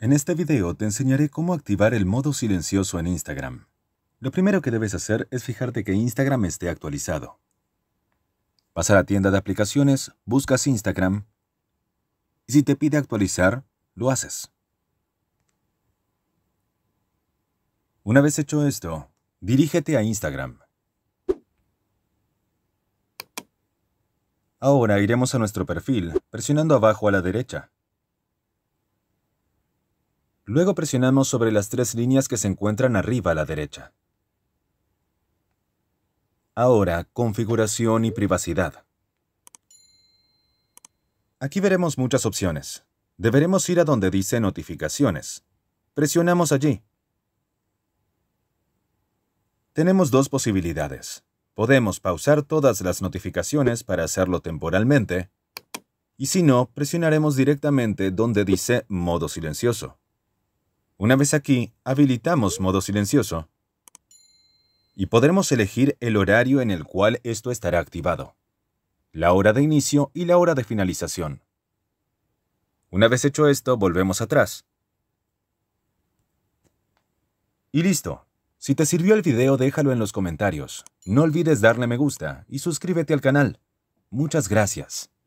En este video te enseñaré cómo activar el modo silencioso en Instagram. Lo primero que debes hacer es fijarte que Instagram esté actualizado. Pasa a la tienda de aplicaciones, buscas Instagram y si te pide actualizar, lo haces. Una vez hecho esto, dirígete a Instagram. Ahora iremos a nuestro perfil, presionando abajo a la derecha. Luego presionamos sobre las tres líneas que se encuentran arriba a la derecha. Ahora, configuración y privacidad. Aquí veremos muchas opciones. Deberemos ir a donde dice notificaciones. Presionamos allí. Tenemos dos posibilidades. Podemos pausar todas las notificaciones para hacerlo temporalmente, y si no, presionaremos directamente donde dice modo silencioso. Una vez aquí, habilitamos modo silencioso y podremos elegir el horario en el cual esto estará activado, la hora de inicio y la hora de finalización. Una vez hecho esto, volvemos atrás. Y listo. Si te sirvió el video, déjalo en los comentarios. No olvides darle me gusta y suscríbete al canal. Muchas gracias.